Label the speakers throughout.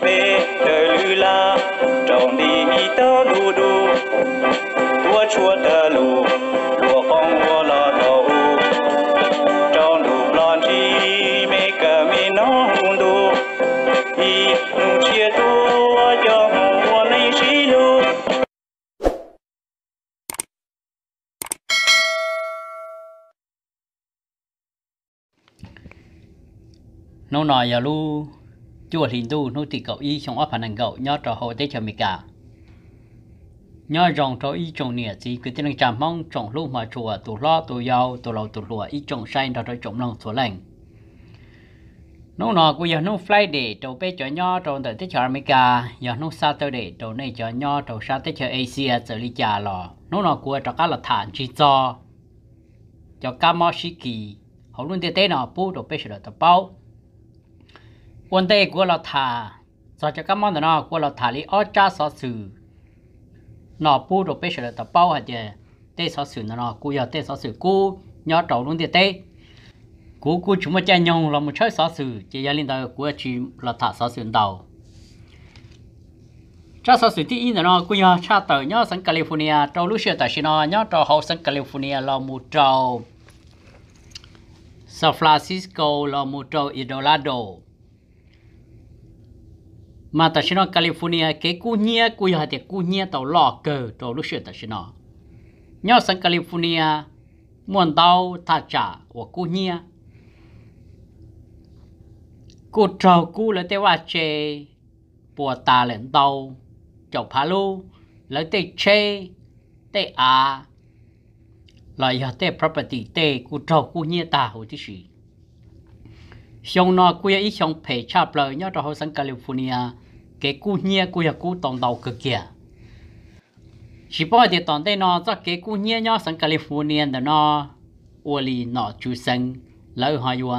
Speaker 1: về đời lư trong đi mi tơ đu đu tua chua tơ lù lùa con lùa lò tàu trồng đu lon chi mê cờ mê nó hùng đu y nung chia tu cho hùng mua lấy xí lu nồi giờ lu chùa Hindu nô tỳ cậu y trong ấp hành cậu nho trò hồ tế cho mình cả nho rong trò y trong nè gì cứ tiếng chạm mong trong lúc mà chùa tụ lo tụ giàu tụ lầu tụ lụa y trong sai đó rồi trong lòng số lành nó nọ của giờ nó fly để trâu bé cho nho trò tới tế cho cả giờ nó xa tới để trâu này cho nho trâu xa tế cho Asia trở lý trả lò nó nọ của trò cá là thản chỉ cho cho Kamoshiki họ luôn tới tới nọ bu trâu bé sửa tập bao quân tê của lọ thả cho cho các món nó của lọ thả lý ở cha sở sử nó bu đồ bê sờ tập bao hạt dề tê sở sử nó cú giờ tê sở sử cú nhỏ trầu luôn tiệt tê cú cú chúng mà chạy nhông là một chơi sở sử chỉ gia linh đời của chị lọ thả sở sử đầu cha sở sử tí nó cú nhỏ cha tờ nhỏ sang California trầu lúc xưa tại xin nó nhỏ trầu hậu sang California là một trầu San Francisco là một trầu Eldorado mà ta xin nó California cái cú nhia cú giờ thì cú nhia tàu lò cờ tàu lúc xưa ta xin nó nhớ sang California muốn tàu ta trả của cú nhia cú trầu cú lấy tay qua chê bùa ta lên tàu chọc phá lu lấy tay chê tay à là giờ tay property tay cú trầu cú nhia ta hồi thứ gì xong nó cú ấy xong phải chạp lời nhớ tàu hồ sang California cái cú nhia cú ya cú tòng đầu cực kìa chỉ bao giờ tòng đây nó cho cái cú nhia nhau sang California đó nó ô li nó chú sinh lỡ hoa vua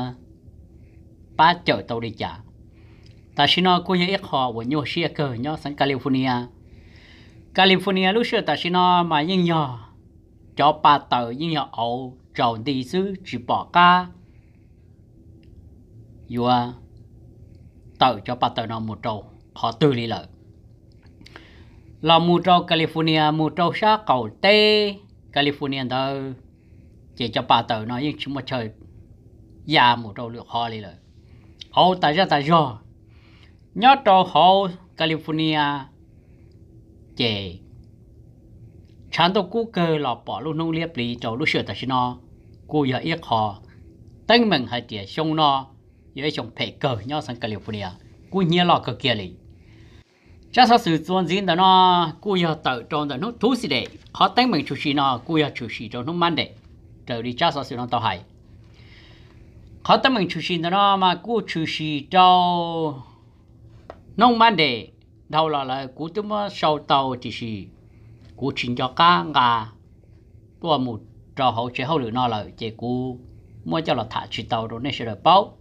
Speaker 1: ba chợ tàu đi chả ta xin nó cú nhia ít họ của nhau xe cờ nhau sang California California lúc xưa ta xin nó mà nhưng nhỏ cho ba tờ nhưng nhỏ ẩu trầu đi xứ chỉ bỏ ca vua tờ cho ba tờ nó một trầu họ tự lý lợi là mù trâu California mù trâu xa cầu tê California đó chỉ cho bà tờ nói nhưng chúng mà chơi già mù trâu được họ lý lợi ô tại ra tại do nhớ trâu họ California chỉ chán tôi cú cơ là bỏ luôn nông liệp lý trâu lúc sửa xin nó cú giờ ít họ tên mình hay chỉ xong nó với xong phải cờ nhau sang California cú nhớ lo cờ kia lý chắc sao sự tuân diễn đó nó cua giờ tự tròn đó nó thú gì đấy họ tính mình chủ sĩ nó cua giờ chủ sĩ cho nó mang đấy trở đi chắc sao sự nó tao hại họ tính mình chủ sĩ đó nó mà cua chủ sĩ cho nó mang đấy đâu là là cú tôi mà sau tàu chỉ sĩ cú chính cho cá gà tôi một trò hậu chế hậu lửa nó là chế cú mua cho là thả chỉ tàu rồi nên sẽ được bao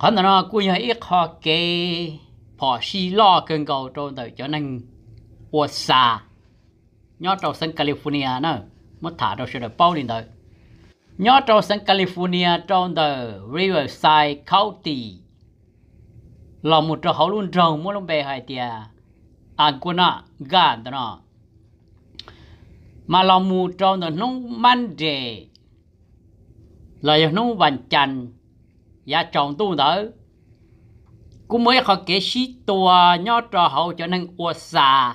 Speaker 1: hắn nó cua giờ ít họ cái họ xí lo cơn cầu trâu tới cho nên ua xa nhó trâu sân California nữa mất thả trâu sẽ được bao đi đời nhó trâu sân California trong the Riverside County là một trâu hậu luôn rồng muốn làm bè hai tia ăn của nó gan đó nó mà là một trâu tới nông Monday là nông vành chành giá trồng tu tới cú mới họ kể xí tua nhó trò hậu cho nên ua xà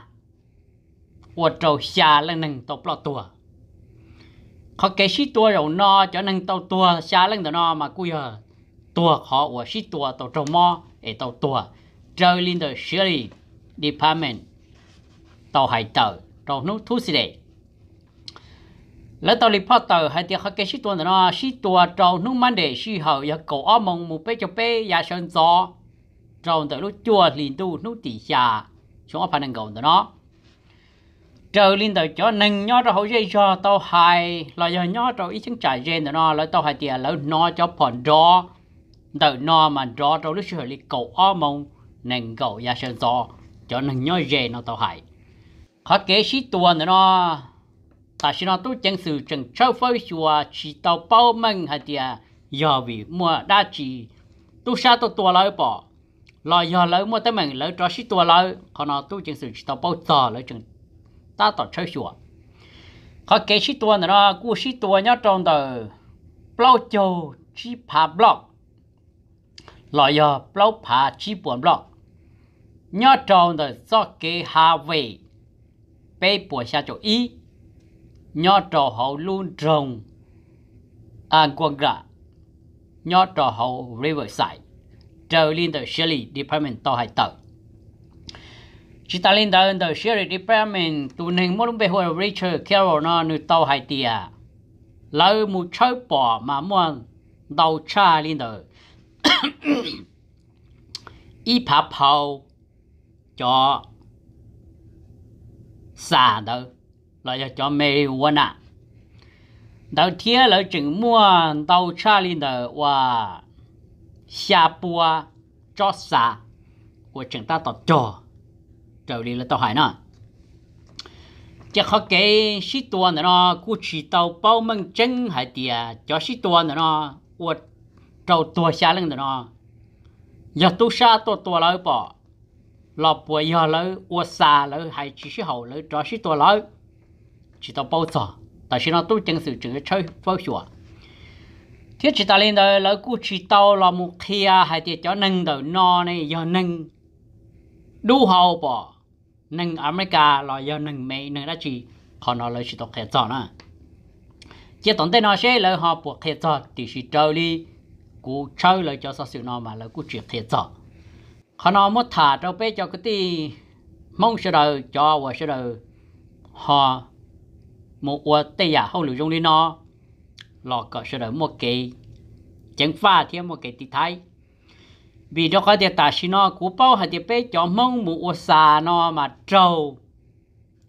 Speaker 1: ua trầu xà lên nâng tàu bọ tua họ kể xí tua rồi no cho nên tàu tua xà lên tàu no mà cú giờ tua họ ua xí tua tàu trầu mò để tàu tua trở lên tàu xử department tàu hải tàu tàu nút thu xí đấy lấy tàu reporter hay thì họ kể xí tua nó xí tua trầu nút mande xí hậu giờ cổ ở mông một bé cho bé ya dạ sơn gió tròn tới lúc chùa liên tu nút tỉ xà xuống ở phần năng cầu tụi nó trở liên tới cho nâng nhó cho hậu dây cho tao hai là giờ nhó cho ít chứng trả gen tụi nó là tao hai tiền là nó cho phòn đó tự nó mà rõ trong lúc xử lý cầu o mông nâng cầu ra sơn to cho nâng nhó gen nó tao hai khó kế sĩ tuần tụi nó ta xin nó tu chân sự chân châu phơi chùa chỉ tao bao mừng hai tiền giờ vì mua đa chỉ tu sao tu tua lại bỏ lo do lỡ mua tới mình lỡ cho xích tua lỡ họ nói tu chừng sự tao bao giờ lỡ chừng ta tao chơi sủa họ cái xích tua nữa nó cú xích tua nhá trong tờ bao châu chi phá block lo do bao phá chi buồn block nhá trong tờ do cái hà về bê bùa xa chỗ ý nhá trò hậu luôn trồng an quân gạ nhá trò hậu riverside trở lên the Shirley Department tàu hải tàu chỉ ta lên đời đời Shirley Department tụ nên mỗi lúc về hồi Richard Carroll nó nữ tàu hải tìa lâu một chơi bỏ mà muốn đầu cha lên đời y phá phao cho xả đời lại cho mê quân à đầu tiên là chừng mua đầu cha lên đời wow xa bùa cho xa của chúng ta tỏ trò trở đi là tỏ hải nó chỉ có cái sĩ tuần nó cú chỉ tàu bao mừng chân hải tiề cho sĩ tuần nó của trâu tua xa lưng nó giờ tu xa tua tua lỡ bỏ lọ bùa giờ lỡ ua xa lỡ hay chỉ sĩ hậu lỡ cho sĩ tua lỡ chỉ tàu bao giờ tại sao nó tu chân sự chữ chơi phơi chuột thiết chỉ ta lên đời lỡ cú chỉ tàu là một kia hay tiệt cho nâng đời no này giờ nâng đủ hậu bỏ nâng America là giờ nâng Mỹ nâng đã chỉ còn nó lấy chỉ tộc kẹt giọt nữa chỉ tổng tên nó sẽ lỡ họ buộc kẹt giọt thì chỉ trâu đi cú trâu lỡ cho sao sự nó mà lỡ cú chỉ kẹt giọt họ nó mất thả trâu bé cho cái tí mong sẽ đời cho và sẽ đời họ một quả tây giả hậu lưu trong đi nó lọ có sơ đó một cái chẳng pha thêm một cái tí thái vì đó có thể ta xin nó cú bao hay thì bé cho mong mù ô xa nó mà trâu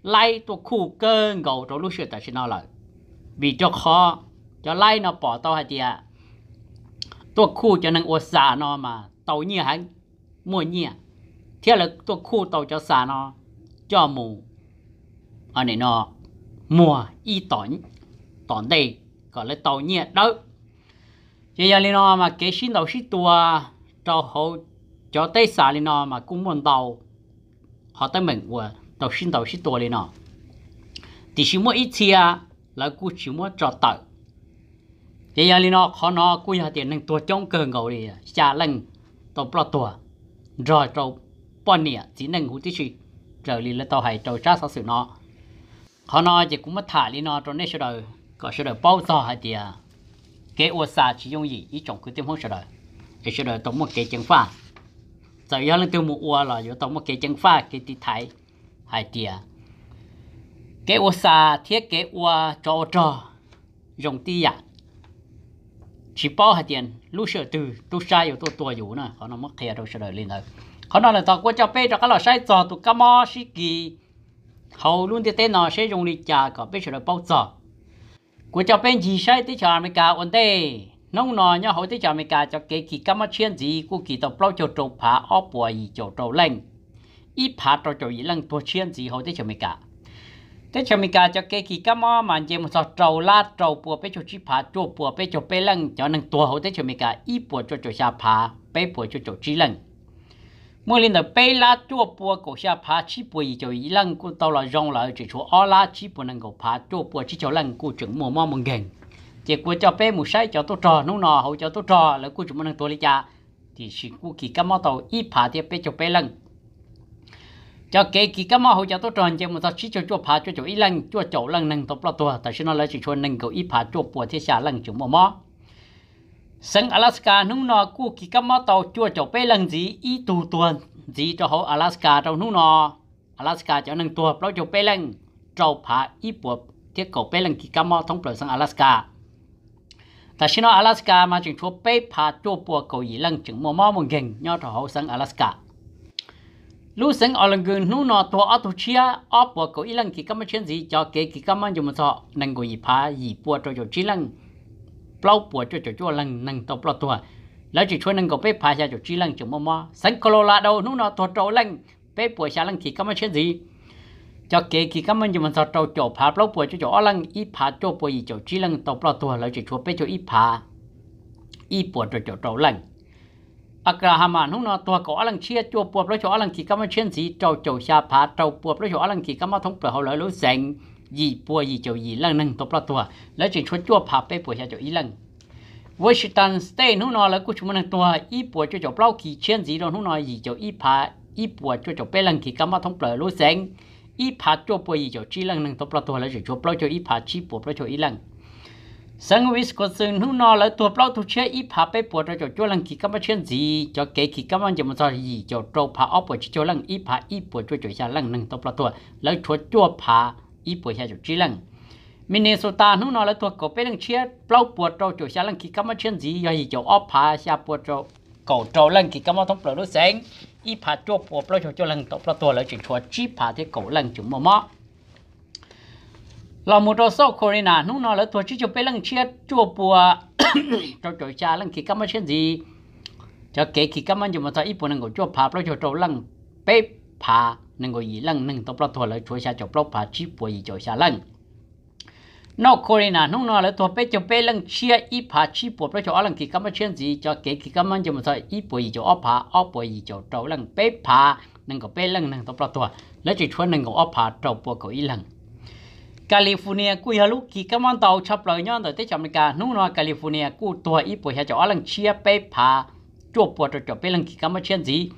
Speaker 1: lấy tổ khu cơ ngầu trong lúc sửa ta xin nó lại vì cho khó cho lấy nó bỏ tao hay thì à tổ khu cho năng ô xa nó mà tàu nhia hay mua nhia thế là tổ khu tàu cho xa nó cho mù ở này nó mùa y tỏn tỏn đây có lấy tàu nhẹ đâu, chỉ giờ lên nó mà cái xin tàu xin tua cho họ cho tới xả lên nó mà cũng muốn tàu họ tới mình của tàu xin tàu xin tua lên nó thì chỉ mỗi ít chia là cũng chỉ mỗi cho tàu chỉ giờ lên nó khó nó cũng là tiền nên tua trong cơ ngầu đi xa lần tàu bỏ tua rồi tàu bỏ nhẹ chỉ nên hút tí trở lên là tàu hay tàu trá sao xử nó họ nói chỉ cũng mất thải lên nó trong này sau đời có sự được bao giờ hay thì cái ô sa chỉ dùng gì ít trồng cứ tiêm hút sẽ được thì sẽ được tổng một cái chân pha giờ giờ lên tiêu một ô là giờ tổng một cái chân pha cái tí thái hay thì cái ô sa thiết kế ô cho cho dùng tí à chỉ bao hay tiền lũ sửa từ tu sai rồi tu tua dù nè họ nó mất thề đâu sẽ đợi lên rồi họ nói là tao qua cho pe cho các lò sai cho tụ cá mò xí kỳ hầu luôn thì tên nó sẽ dùng đi chả có biết sửa bao giờ กูจะเป็นจีใช้ที่ชาวอเมริกาอันเต้น้องนอนย่อหอยที่ชาวอเมริกาจะเกี่กัมมเชียนจีกูกี่ต่อเปล่าจโจผาอ้อป่วยโจโจเล่งอีผาโจโจยเลังตัวเชียนจีหขาที่ชาวอเมริกาที่ชาวอเมริกาจะเกี่กัมมมันเจมันสอโจลาดโจปัวไปโจชิผาโจปัวไปโจเปเล่งจะหนึ่งตัวหขาที่ชาวอเมริกาอีปัวโจโจชาผาไปปัวโจโจจีเล่ง mỗi lần đầu bay lá chỗ bùa cổ xa phá chỉ bùa chỉ cho ý lăng cô tao là rong là chỉ chỗ ó lá chỉ bùa năng cổ phá chỗ bùa chỉ chỗ lần cô chuẩn mồm mồm mừng ghen chỉ cô cho bay một sai cho tôi trò nấu nò hậu cho tôi trò là cô chuẩn năng tôi lấy cha thì chỉ cô kỳ cam mao tàu ít phá thì bay cho bé lần cho kế kỳ cam mao hậu cho tôi trò chỉ một tao chỉ cho chua phá chỗ chỗ ý lần chỗ chỗ lần năng tập là tua tại sao nó lại chỉ cho năng cổ ít phá chỗ bùa thì xả lần chuẩn mồm mồm sang Alaska nung nọ cu kỳ cắm máu tàu chua chọc bê lăng gì y tu tuần gì cho hậu Alaska trong nung nọ Alaska cho nâng tua bao chọc bê lăng trâu phá y buộc thiết cầu bê lăng kỳ cắm máu thông bờ sang Alaska ta xin nó Alaska mà chừng chua bê phá chua bùa cầu gì lăng chừng mò mò mừng gừng nhau cho hậu sang Alaska lúc sang ở lần gần nung nọ tua ở tu chia ở bùa cầu y lăng kỳ cắm máu chuyện gì cho kế kỳ cắm máu dùng một sọ nâng cầu gì phá gì bùa cho chậu chỉ lần bao bùa cho cho cho lăng năng tộc lo tua lá chỉ cho năng có bếp phá ra cho chi lăng cho mò mò sẵn Colorado nó nó thuật trâu lăng bếp bùa xa lăng thì cảm ơn chuyện gì cho kê khi cảm ơn cho mình thọ trâu chỗ phá bao bùa cho cho lăng y phá cho bùa gì cho chi lăng tộc lo tua lá chỉ cho bếp cho y phá y bùa cho cho trâu lăng Agrahaman hung nó tua có lăng chia cho bùa lo cho lăng thì cảm ơn chuyện gì trâu chỗ xa phá trâu bùa lo cho lăng thì cảm thông bờ hậu lợi lối sành ยี่ปัวยี่เจียวยี่ลังหนึ่งตัวปลาตัวแล้วจึงชวนจั่วพาไปปัวชาเจียวอีลังวอชิตันสเตนหุ่นอแล้วกูชุมนังตัวอีปัวจ้าเจียวเปล่าขี่เชียนสีโดนหุ่นนอยี่เจียวอีพาอีปัวจ้าเจียวเปลังขี่กำมาทงเปลือยรู้แสงอีพาจ้่วปัวยี่เจียวจีลังหนึ่งตัวปลาตัวแล้วจึงชวนเปล่าเจียวอีพาชีปัวเปล่าเจียวอีลังสังวิสกซึ่งหุ่นนอแล้วตัวเปล่าทุเชียอีพาไปปัวจ้าเจียวจั่วลังขี่กำมาเชียนสีเจ้าเกขี่กำมาจะมันซอยี่เจียวโจพาอ้อปัวจีเจียวลังอีพาอีปัวจ้าเจียวช้ลังหนึ่งตัวปลาตัวแล้วชวนจ้วพาอีป่วยเฮียจุจีลังมินเนโซตาหนูนอแล้วตัวก็เป็นเชียเปล่าปวดโจจุชาลังคิดก็มาเชียนจีย่อยจะออพาชาปวดโจก่อโจลังคิดก็มาต้องเปล่าด้วยแสงอีผาโจปวดเปล่าโจโจลังตบประตัวแล้วจึงชัวจีผาที่ก่อลังจึงมอมอเราหมดโซโครินาหนูนอแล้วตัวชิจูเป็นลังเชียจัวปัวโจจุชาลังคิดก็มาเชียนจีจะเก๋คิดก็มันจะมาใส่อีปุ่นนั่งก็จัวผาเปล่าโจโจลังเป๊ะผา nâng gọi gì lần nâng tóc lọt là chúa xa chọc lọt phá chip của gì chúa xa lần nó có lẽ là nông nó là thuộc bê chọc bé lần chia ít phá chip của bé chọc lần kỳ cắm chuyện gì cho kế kỳ cắm ăn cho một thời ít bồi gì chọc phá ốp bồi gì chọc trâu lần bé phá nâng gọi bé lần nâng tóc lọt thua lấy chỉ chúa nâng gọi ốp phá trâu bồi gọi ít lần California cú hà lúc kỳ cắm ăn tàu chọc lời nhau rồi tới chọc America nông nó California cú tua ít bồi hà chọc lần chia bé phá chọc bồi chọc bé lần kỳ cắm chuyện gì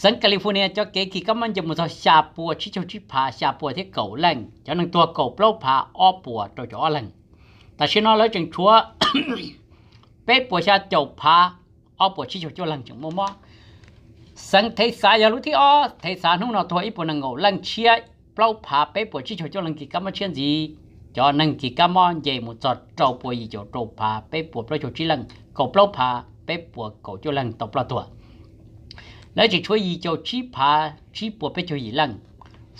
Speaker 1: สันแคลิฟอร์เนียจ้าเก๋ขี่ก็มันจะมุทชาปัวชิชชิพาชาปัวที่เก่าแรงจะานั่งตัวเก่าเปล่าพาอ้อปัวตัวจ่อแรงแต่ชิโนแล้วจึงชัวเป๊ปัวชาเจ้าพาอ้อปัวชิชชิพางจึงมัวมัวสังเทศายาลุที่อ้อเทศานุนอทัวอีปนังเงาแรงเชียเปล่าพาเป๊ปัวชิชชิแรงกี่ก็มันเช่นจีจอนังกิกามันเยมุ่อเจ้าปัวยีจ้าเจ้าพาเป๊ปัวเปล่าชิชชิพางเก่าเปล่าพาเป๊ปัวเก่าชิแรงตบปลาตัวแล้วจะช่วยยีโจชีพาชีปัวไปช่วยยีลัง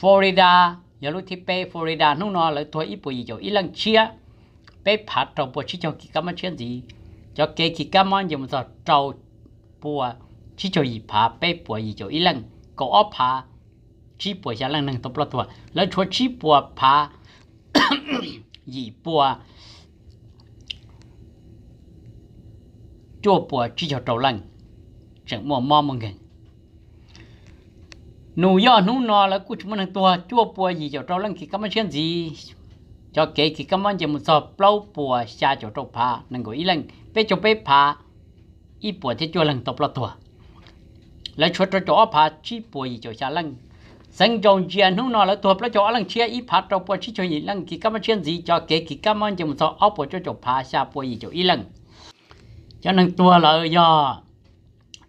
Speaker 1: ฟลอริดาอย่ารู้ที่ไปฟลอริดานู่นนอเลยตัวอีปัวยีโจอีลังเชียไปผัดตรปัวชีโจอกิกรมเชียนดีจะเกกิกรรมยังมันจะเจ้าปัวชีโจยีพาไปปัวยีโจอีลังก็อพาชีปัวชาลังนั่งตบละตัวแล้วช่วยชีปัวพายีปัวจ้วปัวชีโจอเจ้าลัง整么猫梦人。nụ do nụ nọ là cứ chúng mình tua chua bùa gì cho trâu lăng khi cảm ơn chuyện gì cho kể khi cảm ơn chỉ một sọp lâu bùa xa cho trâu phá nâng gọi ý lăng bé cho bé phá y bùa thế chua lăng tộc là tua là chúa cho chỗ phá chi bùa gì cho xa lăng sang trong chuyện nụ nọ là tua là chỗ lăng chia y phá trâu bùa chi cho gì lăng khi cảm ơn chuyện gì cho kể khi cảm ơn chỉ một sọp ốc bùa cho trâu phá xa bùa gì cho ý lăng cho nên tua là do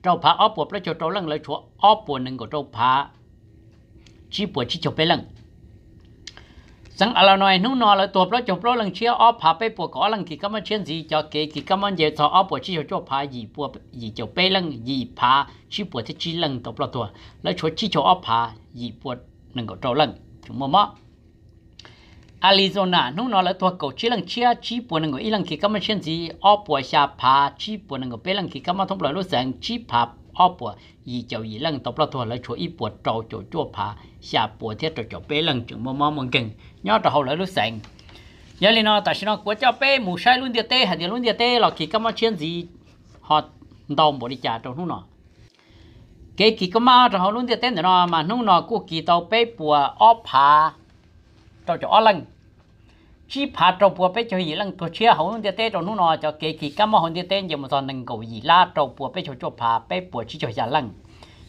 Speaker 1: trâu phá áo bùa là cho trâu lăng là chúa áo bùa nâng của trâu phá chi bộ chi chụp bê lăng rằng à là nói nung nọ là tuột đó chụp đó lần chia ó phá bê bùa có lăng kỳ cảm ơn chuyện gì cho kế kỳ cảm ơn gì cho ó bùa chi cho phá gì bùa gì chụp bê lăng gì phá chi bùa thế chi lăng tập là tuột lấy chỗ chi cho ó phá gì bùa nâng cổ trâu lăng, chúng mua mỏ Arizona nung nó là thuộc cổ chi lăng chia chỉ buồn người ý lăng kỳ cảm ơn chuyện gì ó bùa xa phá chi chỉ buồn người bê lăng kỳ cảm ơn thông lời lúc sáng chi phá ở bùa y chầu y lần tập là thua chỗ y bùa trâu chỗ chua phá xả bùa thiết chỗ chỗ bé lần chừng mò mò mong kinh nhớ hậu lấy lúc sành nhớ lên nó tại sao nó quá cho bé mù sai luôn địa tê hạt địa luôn địa tê là khi các món gì họ đồng bộ đi trả trong lúc nào cái kỳ có mà rồi họ luôn địa tê nữa mà lúc nào cô kỳ tàu bé bùa ở phá trâu chỗ ở lần chỉ phá trâu bùa bé cho gì lăng tổ chia hậu nó tê trong nó nọ cho kê kỳ cá mà hồn tê tê giờ một giờ nâng cầu gì la trâu bùa bé cho cho phá bé bùa chỉ cho gia lăng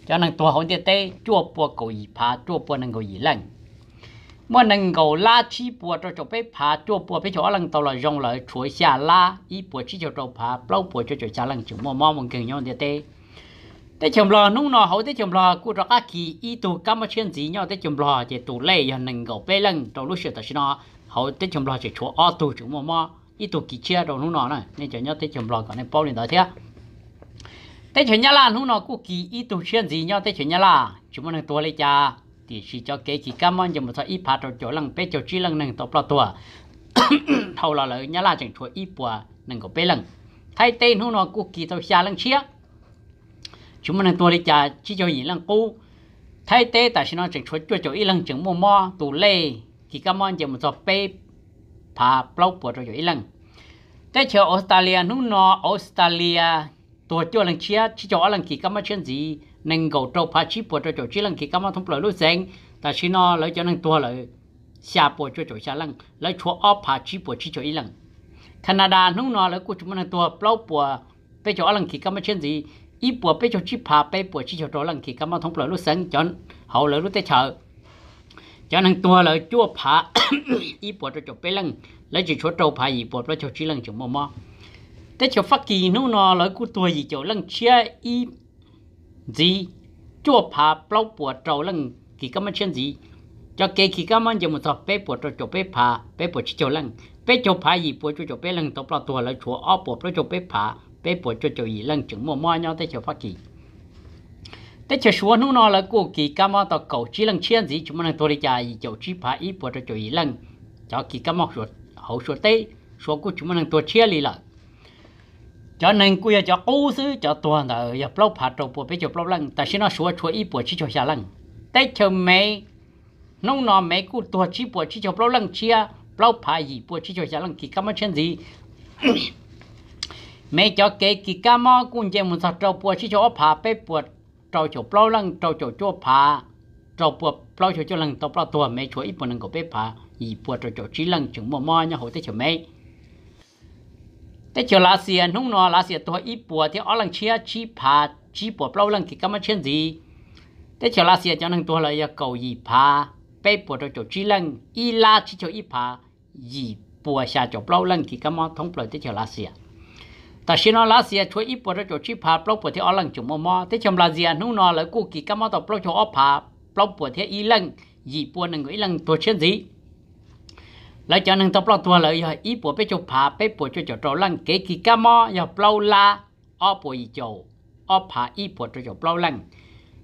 Speaker 1: cho nâng tổ hồn tê tê chua bùa cầu gì phá chua bùa nâng cầu gì lăng mà nâng cầu la chỉ bùa cho cho bé phá chua bùa bé cho lăng tàu là rong lại chuối xả la ý bùa chỉ cho cho phá lâu bùa cho cho gia lăng chữ mò mò mong cần nhau tê tê thế chồng lò nung nọ hậu thế chồng lò cụ rõ các kỳ ý tù cam mà chuyện gì nhau thế chồng lò thì tù lệ giờ nâng cầu bé lăng trong lúc sửa tới nọ hậu tết chồng lo chỉ chúa ô tu chúng mà mà ít tu kỳ chia đồ nó này nên cho nhớ tết chồng lo còn nên bao liền đó thế tết chồng nhá là nó nó cũng kĩ ít tu chuyện gì nhau tết chồng nhá là chúng mình tua lấy cha thì chỉ cho cái kỳ cam ơn cho một số ít phạt rồi chỗ lần bé chỗ chi lần nâng tập lo tua thâu là lời nhá là chỉ chúa ít bùa nâng có bé lần thay tên nó nó cũng kĩ tàu xa lần chia chúng mình tua lấy cha chỉ cho gì lần cũ thay tế tại sao nó chỉ chúa cho chỗ ít lần chẳng mua mua tù lê thì các món chỉ một số bê phá bao bộ rồi ý lần thế chờ Australia nó nó Australia tổ chức lần chia chỉ cho lần kỳ các món chuyện gì nên gầu trâu phá chỉ bộ rồi chỉ lần kỳ các món thông lợi lúc xanh, ta chỉ nó lấy cho nên tua lợi xa bộ cho chỗ xa lần lấy chỗ ở phá chỉ bộ chỉ cho ý lần Canada nước nó lấy của chúng mình tua bao bộ bây cho lần kỳ các món chuyện gì ít bộ bây cho chỉ phá bây bộ chỉ cho chỗ lần kỳ các món thông lợi lúc xanh, chọn hậu lợi lúc tới chợ cho nên tua là chua phá y bộ cho cho bé lăng lấy chỉ chỗ trâu phá y bộ cho chỉ lăng chỗ mò mò thế chỗ phát kỳ nó nó lấy cú tua gì chỗ lăng chia y gì chua phá bao bộ trâu lăng kỳ cái mà chuyện gì cho cái kỳ cái mà giờ một tập bé bộ cho cho bé phá bé bộ chỉ chỗ lăng bé chỗ phá y bộ cho cho bé lăng tập là tua lấy chỗ ở bộ cho cho bé phá bé bộ cho cho y lăng chỗ mò mò nhau thế chỗ phát kỳ thế chờ số nu nó là của kỳ cam tao cầu chỉ lần chiên gì chúng mình đang tôi trả gì chỗ chỉ phải ít bữa cho chỗ ít lần cho kỳ cam số hậu số tây số của chúng mình đang tôi chia lì là cho nên cứ cho cố xứ cho toàn là giờ blog phạt trâu bộ bây giờ blog lần ta xin nó số chỗ ít bữa chỉ cho xa lần thế chờ mấy nông nó mấy cụ tôi chỉ bữa chỉ cho blog lần chia blog phạt gì bữa chỉ cho xa lần kỳ cam chiến gì mấy cho cái kỳ cam cũng chỉ muốn sao trâu bộ chỉ cho phá bê bữa trâu chỗ bao lăng trâu chỗ chỗ phá trâu bùa bao chỗ chỗ lăng tàu bao tua mấy chỗ ít bùa năng cổ bếp phá ý bùa trâu chỗ chỉ lăng chừng mò mò nhá hồi tới chỗ mấy tới chỗ lá xìa nung nọ lá xìa tua ít bùa thì ở lăng chia chỉ phá chỉ bùa bao lăng thì cái mà chuyện gì tới chỗ lá xìa cho năng tua là yêu cầu ý phá bê bùa trâu chỗ chỉ lăng ý lá chỉ chỗ ít phá ý bùa xa chỗ bao lăng thì cái mà thông bùa tới chỗ lá xìa ta xin nó lá xe chuối ít bữa cho chi phá bao bữa thì ở lăng chúng mò mò thế chồng là gì à nu nó là cô kỳ cái mò tàu bao cho ở phá bao bữa thì ít lăng gì bữa nâng ít lăng tôi chết gì lấy cho nâng tàu bao tua lấy rồi ít bữa bây cho phá bây bữa cho cho trâu lăng kế kỳ cái mò giờ bao la ở bữa gì châu ở phá ít bữa cho cho bao lăng,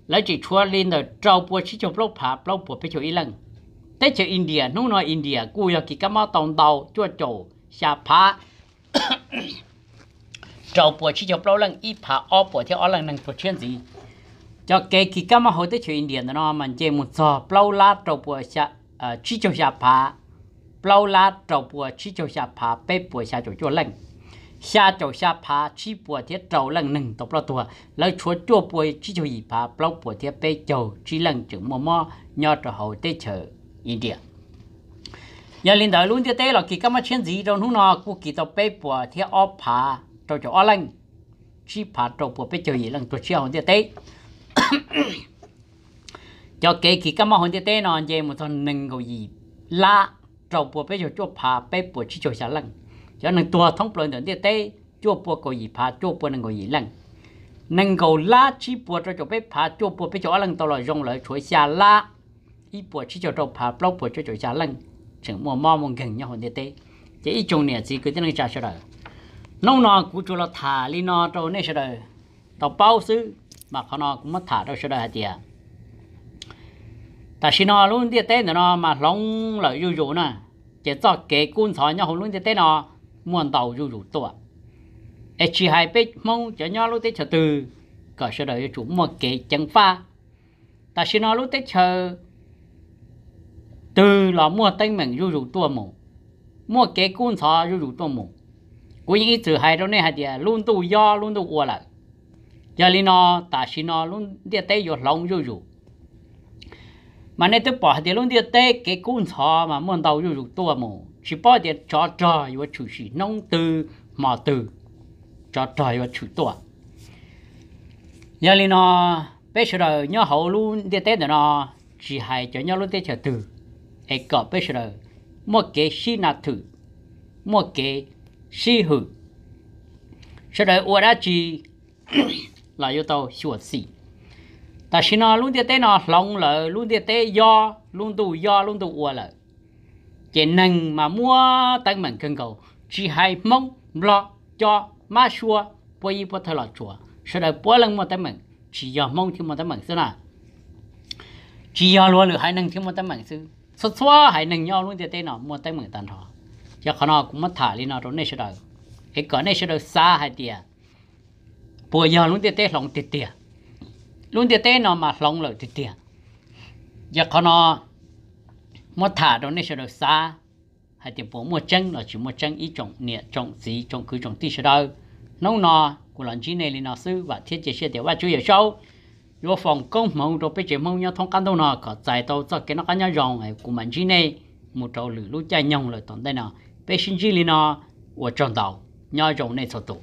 Speaker 1: lấy chỉ chua lên rồi trâu bữa chỉ cho bao phá bao bữa bây cho ít lăng, thế chợ India nu nó India cô giờ kỳ cái mò tàu tàu cho châu xa phá trâu bò chỉ chọc lâu lần ít phá o bò theo o lần năng bùa chuyện gì cho kê kỳ cá mà hồi tới chuyện điện nó mình chơi một sò lâu la trâu bùa xa chỉ cho xa phá lâu la trâu bò chỉ cho xa phá bê bò xa cho chua lần xa chọc xa phá chỉ bò theo trâu lần nâng tộc lâu tua lấy chúa chua bùa chỉ cho gì phá lâu bùa theo bê châu chỉ lần chừng mò mò nho trâu hồi tới chờ India nhà linh đời luôn thế là kỳ cá mà chuyện gì đâu nó cũng kỳ tàu bê bò theo o phá trâu chỗ online chỉ phá trâu của bây giờ gì lần trâu chiều hồn tiệt tế cho kể khi các món hồn tiệt tế nó về một thằng nâng gọi gì la trâu của bây giờ chỗ phá bây bộ chỉ chỗ sáng lần cho nên tua thông bồn tiệt tế chỗ bộ gọi gì phá chỗ bộ nâng gọi gì lần nâng gọi la chỉ bộ trâu chỗ bây phá chỗ bộ bây giờ lần tao lại rong lại chuối xa la ít bộ chỉ chỗ trâu phá bao bộ chỗ chỗ sáng lần chẳng mua mò mong gần nhau hồn tiệt tế chỉ ý chung này chỉ cứ tên là trả cho đời nông nọ cũng chú là thả li nọ trâu nè sẽ đời tàu bao xứ mà họ nọ cũng mất thả đâu sẽ đời hạt tiền ta xin nó luôn đi tên nó mà lông lợi dù dù nè chỉ cho kế cún thọ nhau luôn đi tên nó muôn tàu dù dù tuổi ai chỉ hai bên mong cho nhau luôn tới chờ từ có sẽ đợi chủ một kế chẳng pha ta xin nó luôn tới chờ từ là mua tên mình dù dù tua mù mua kế cún thọ dù dù tua mù กูยังอีถือไฮโดรเนี่ยฮะเดียรุ่นตู้ย่อรุ่นตู้อัวละยาลีนอตาชินอรุ่นเดียเตยอยู่หลงอยู่อยู่มันในตัวปอเดียรุ่นเดียเตยเกกุ้นชอมามันเตาอยู่อยู่ตัวหมูชิปอเดียจอจออยู่ว่าชูชีน้องตือหมอตือจอจออยู่ว่าชูตัวยาลีนอ bây giờ nhớ hậu luôn tia tết nó chỉ hay cho nhau luôn tết chờ từ ai có bây giờ một cái xin là thử một cái si hử sau đó ua đã chỉ là yêu tàu sửa xì ta xin nó luôn tiệt tế nó lòng lợ luôn tiệt tế do luôn tù do luôn tù ua lợ chỉ nâng mà mua tăng mạnh cần cầu chỉ hay mong lo cho má xua bôi y bôi thay lọ chùa sau đó bôi lần mua tăng mạnh chỉ do mong thì mua tăng mạnh xưa nào chỉ do luôn lửa hay nâng thì mua tăng mạnh xưa xuất xua hay nâng nhau luôn tiệt tế nó mua tăng mạnh tàn thọ giờ khó nó cũng mất thả lên nó rồi này sẽ đời cái cỡ này sẽ đời xa hay tiệt bây giờ luôn tiệt tê lòng tiệt tiệt luôn tiệt tê nó mà lòng lợi tiệt tiệt giờ khó nó mất thả rồi này sẽ đời xa hay tiệt bố mua chân nó chỉ mua chân ý trọng niệm trọng gì trọng cứ trọng tí sẽ đời nấu nò của lần chỉ này lên nó sư và thiết chế sẽ tiểu ba chú hiểu sâu do phòng công mong rồi bây giờ mong nhau thông căn đâu nọ có giải đâu cho cái nó cá nhau rồng ấy của mình chỉ này một trâu lử lú chạy nhông rồi tồn đây nào 百姓心里呢，我撞到，哪种内态度？